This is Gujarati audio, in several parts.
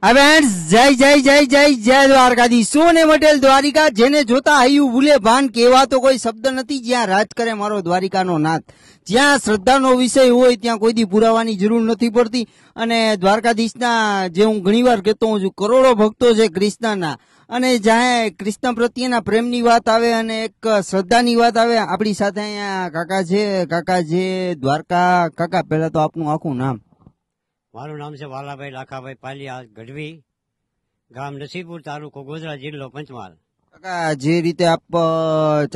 અવેન્સ જય જય જય જય જય દ્વારકાધી સોને મટેલ દ્વારિકા જેને જોતા હૈયું ભૂલે ભાન કહેવા તો કોઈ શબ્દ નથી જ્યાં રાજ કરે મારો દ્વારિકાનો નાથ જ્યાં શ્રદ્ધાનો વિષય હોય ત્યાં કોઈ દી પુરાવાની જરૂર નથી પડતી અને દ્વારકાધીશના જે હું ઘણી વાર કહેતો હું છું કરોડો ભક્તો છે કૃષ્ણના અને જ્યાં કૃષ્ણ પ્રત્યેના પ્રેમની વાત આવે અને એક શ્રદ્ધાની વાત આવે આપણી સાથે અહીંયા કાકા છે કાકા છે દ્વારકા કાકા પહેલાં તો આપનું આખું નામ મારું નામ છે વાલાભાઈ લાખાભાઈ પાલિયા ગઢવી ગામ નસીપુર તાલુકો ગોધરા જિલ્લો પંચમહાલ જે રીતે આપ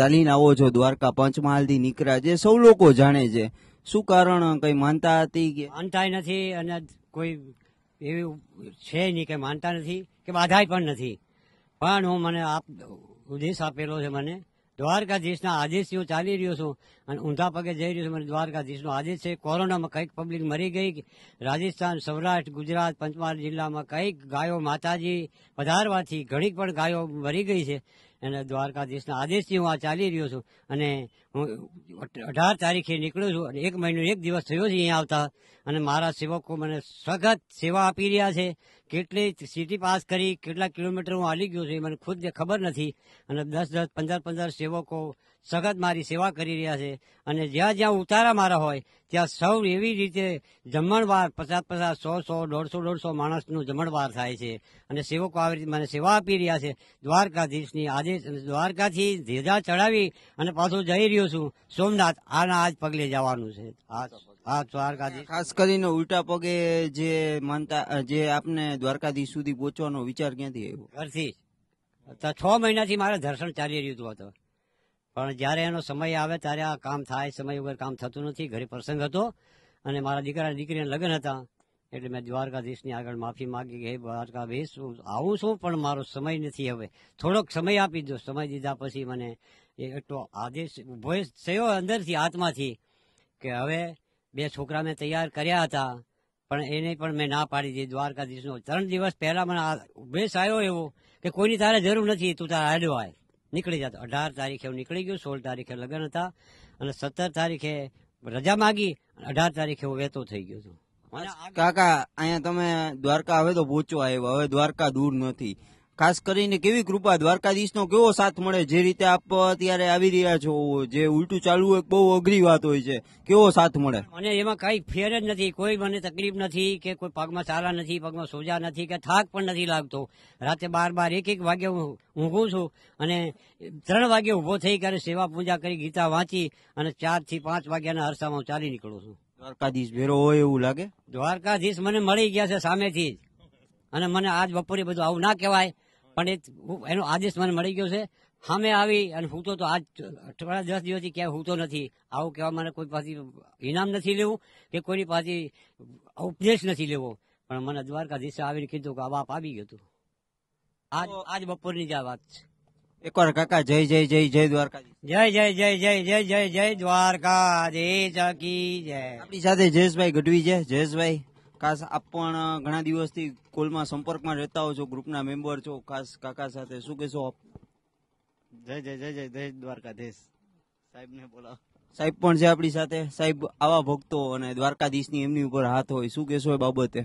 ચાલીને આવો છો દ્વારકા પંચમહાલથી નીકળ્યા જે સૌ લોકો જાણે છે શું કારણ કઈ માનતા હતી કે માનતા નથી અને કોઈ એવી છે નહીં કે માનતા નથી કે બાધા પણ નથી પણ હું મને આપ ઉદેશ આપેલો છે મને દ્વારકાધીશના આદેશથી હું ચાલી રહ્યો છું અને ઊંધા પગે જઈ રહ્યો છું મને દ્વારકાધીશનો આદેશ છે કોરોનામાં કંઈક પબ્લિક મરી ગઈ રાજસ્થાન સૌરાષ્ટ્ર ગુજરાત પંચમહાલ જિલ્લામાં કંઈક ગાયો માતાજી પધારવાથી ઘણી પણ ગાયો મરી ગઈ છે અને દ્વારકાધીશના આદેશથી હું આ ચાલી રહ્યો છું અને હું અઢાર તારીખે નીકળ્યો છું અને એક મહિનો એક દિવસ થયો છે અહીંયા આવતા અને મારા સેવકો મને સખત સેવા આપી રહ્યા છે કેટલી સિટી પાસ કરી કેટલા કિલોમીટર હું હાલી ગયો છું એ મને ખુદ ખબર નથી અને દસ દસ પંદર પંદર સેવકો સગત મારી સેવા કરી રહ્યા છે અને જ્યાં જ્યાં ઉતારા મારા હોય ત્યાં સૌ એવી રીતે જમણવાર પચાસ પચાસ સો સો દોઢસો દોઢસો માણસનું જમણવાર થાય છે અને સેવકો આવી રીતે મને સેવા આપી રહ્યા છે દ્વારકાધીશની આજે દ્વારકાથી ધેજા ચડાવી અને પાછું જઈ રહ્યો છું સોમનાથ આના આજ પગલે જવાનું છે આ હા દ્વારકાધીશ ખાસ કરીને ઉલટા પગે જે માનતા જે આપને દ્વારકાધીશ સુધી પહોંચવાનો વિચાર ક્યાંથી આવ્યો ઘરથી છ મહિનાથી મારે દર્શન ચાલી રહ્યું હતું પણ જ્યારે એનો સમય આવે ત્યારે આ કામ થાય સમય વગર કામ થતું નથી ઘરે પ્રસંગ હતો અને મારા દીકરા દીકરીને લગ્ન હતા એટલે મેં દ્વારકાધીશની આગળ માફી માગી કે હે દ્વારકાધીશ હું આવું છું પણ મારો સમય નથી હવે થોડોક સમય આપી દો સમય દીધા પછી મને એટલો આદેશ ઉભો થયો અંદરથી આત્માથી કે હવે બે છોકરા મેં તૈયાર કર્યા હતા પણ એને પણ મેં ના પાડી દીધી દ્વારકાધીશનો ત્રણ દિવસ પહેલા મને ઉભેશ આવ્યો એવો કે કોઈની તારે જરૂર નથી તું તારા હેડવાય નીકળી જતો અઢાર તારીખે હું નીકળી ગયો સોળ તારીખે લગ્ન હતા અને સત્તર તારીખે રજા માગી અઢાર તારીખે હું વહેતો થઈ ગયો હતો કાકા અહીંયા તમે દ્વારકા હવે તો પહોંચવા આવ્યો હવે દ્વારકા દૂર નથી ખાસ કરીને કેવી કૃપા દ્વારકાધીશનો કેવો સાથ મળે જે રીતે આપ અત્યારે આવી રહ્યા છો જે ઉલટું ચાલવું એક બહુ અઘરી વાત હોય છે કેવો સાથ મળે અને એમાં કઈ ફેર જ નથી કોઈ મને તકલીફ નથી કે કોઈ પગમાં સારા નથી પગમાં સોજા નથી કે થાક પણ નથી લાગતો રાતે બાર બાર એક એક વાગે હું ઊંઘું છું અને ત્રણ વાગે ઉભો થઈ ત્યારે સેવા પૂજા કરી ગીતા વાંચી અને ચાર થી પાંચ વાગ્યાના અરસામાં હું ચાલી નીકળું છું દ્વારકાધીશ ભેરો હોય એવું લાગે દ્વારકાધીશ મને મળી ગયા છે સામેથી જ અને મને આજ બપોરે બધું આવું ના કહેવાય પણ એ એનો આદેશ મને મળી ગયો છે સામે આવી અને હું તો આજ અઠવાડિયા દસ દિવસથી ક્યાંય હું તો નથી આવું કહેવા મને કોઈ પાસે ઇનામ નથી લેવું કે કોઈની પાસે ઉપદેશ નથી લેવો પણ મને દ્વારકાધીશે આવીને કીધું કે આ બાપ આવી ગયું હતું આજ આજ બપોરની જ આ વાત છે એકવાર કાકા જય જય જય જય દ્વારકાધીશ જય જય જય જય જય જય જય દ્વારકાધીશ કી જય આપણી સાથે જયેશભાઈ ગઢવી છે જયેશભાઈ કાસ આપ પણ ઘણા દિવસથી કોલમાં સંપર્કમાં રહેતા હો છો ગ્રુપના મેમ્બર છો કાસ કાકા સાથે શું કહેશો આપ જય જય જય જય જય દ્વારકાધીશ સાહેબને બોલાવો સાહેબ પણ છે આપણી સાથે સાહેબ આવા ભક્તો અને દ્વારકાધીશની એમની ઉપર હાથ હોય શું કહેશો એ બાબતે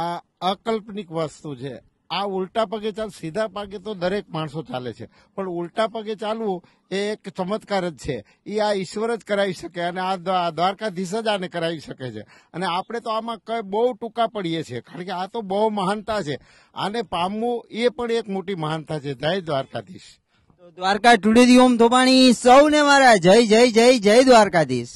આ અકલ્પનિક વસ્તુ છે આ ઉલટા પગે ચાલ સીધા પગે તો દરેક માણસો ચાલે છે પણ ઉલટા પગે ચાલવું એ એક ચમત્કાર જ છે એ આ ઈશ્વર જ કરાવી શકે અને આ દ્વારકાધીશ જ આને કરાવી શકે છે અને આપણે તો આમાં કઈ બહુ ટૂંકા પડીએ છીએ કારણ કે આ તો બહુ મહાનતા છે આને પામવું એ પણ એક મોટી મહાનતા છે જય દ્વારકાધીશ દ્વારકા ટુડે ઓમ ધોબાણી સૌને મારા જય જય જય જય દ્વારકાધીશ